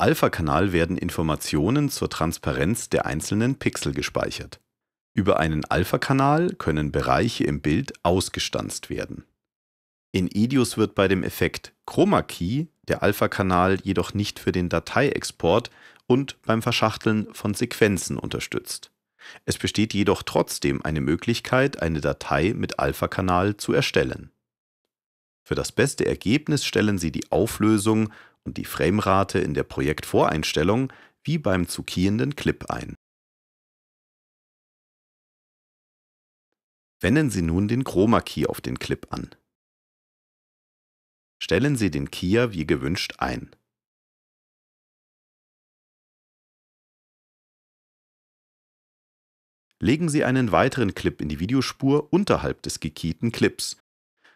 Alpha-Kanal werden Informationen zur Transparenz der einzelnen Pixel gespeichert. Über einen Alpha-Kanal können Bereiche im Bild ausgestanzt werden. In IDIOS wird bei dem Effekt Chroma Key der Alpha-Kanal jedoch nicht für den Dateiexport und beim Verschachteln von Sequenzen unterstützt. Es besteht jedoch trotzdem eine Möglichkeit, eine Datei mit Alpha-Kanal zu erstellen für das beste Ergebnis stellen Sie die Auflösung und die Framerate in der Projektvoreinstellung wie beim zu keyenden Clip ein. Wenden Sie nun den Chroma Key auf den Clip an. Stellen Sie den Keyer wie gewünscht ein. Legen Sie einen weiteren Clip in die Videospur unterhalb des gekeyten Clips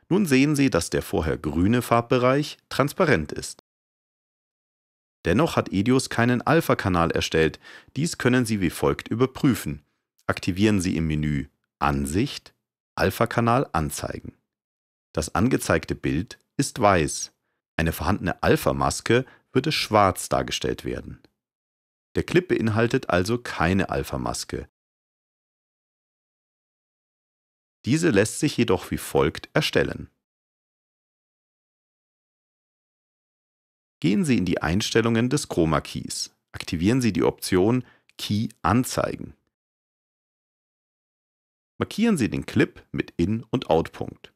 nun sehen Sie, dass der vorher grüne Farbbereich transparent ist. Dennoch hat EDIOS keinen Alpha-Kanal erstellt. Dies können Sie wie folgt überprüfen. Aktivieren Sie im Menü Ansicht Alpha-Kanal anzeigen. Das angezeigte Bild ist weiß. Eine vorhandene Alpha-Maske würde schwarz dargestellt werden. Der Clip beinhaltet also keine Alpha-Maske. Diese lässt sich jedoch wie folgt erstellen. Gehen Sie in die Einstellungen des Chroma Keys. Aktivieren Sie die Option Key anzeigen. Markieren Sie den Clip mit In- und Out-Punkt.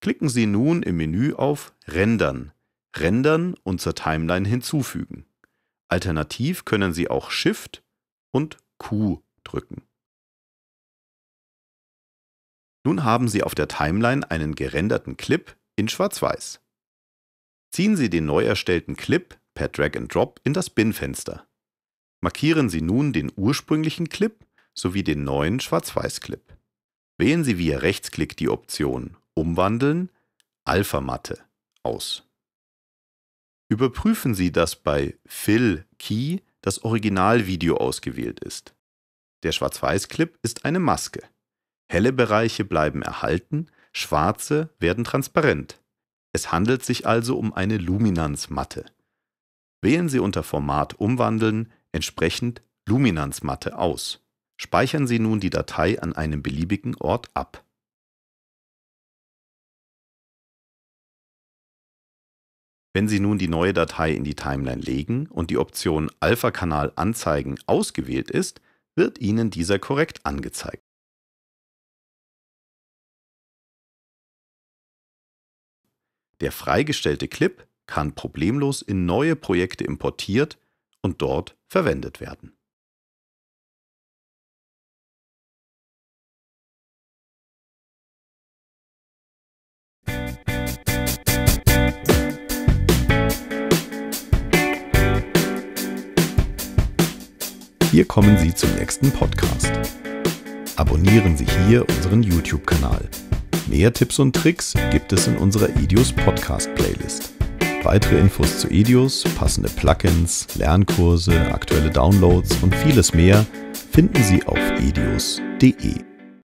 Klicken Sie nun im Menü auf Rendern, Rendern und zur Timeline hinzufügen. Alternativ können Sie auch Shift und Q drücken. Nun haben Sie auf der Timeline einen gerenderten Clip in Schwarz-Weiß. Ziehen Sie den neu erstellten Clip per Drag and Drop in das Bin-Fenster. Markieren Sie nun den ursprünglichen Clip sowie den neuen Schwarz-Weiß-Clip. Wählen Sie via Rechtsklick die Option Umwandeln Alpha-Matte aus. Überprüfen Sie, dass bei Fill Key das Originalvideo ausgewählt ist. Der Schwarz-Weiß-Clip ist eine Maske. Helle Bereiche bleiben erhalten, schwarze werden transparent. Es handelt sich also um eine Luminanzmatte. Wählen Sie unter Format Umwandeln entsprechend Luminanzmatte aus. Speichern Sie nun die Datei an einem beliebigen Ort ab. Wenn Sie nun die neue Datei in die Timeline legen und die Option Alpha-Kanal anzeigen ausgewählt ist, wird Ihnen dieser korrekt angezeigt. Der freigestellte Clip kann problemlos in neue Projekte importiert und dort verwendet werden. Hier kommen Sie zum nächsten Podcast. Abonnieren Sie hier unseren YouTube-Kanal. Mehr Tipps und Tricks gibt es in unserer Idios Podcast Playlist. Weitere Infos zu Idios, passende Plugins, Lernkurse, aktuelle Downloads und vieles mehr finden Sie auf idios.de.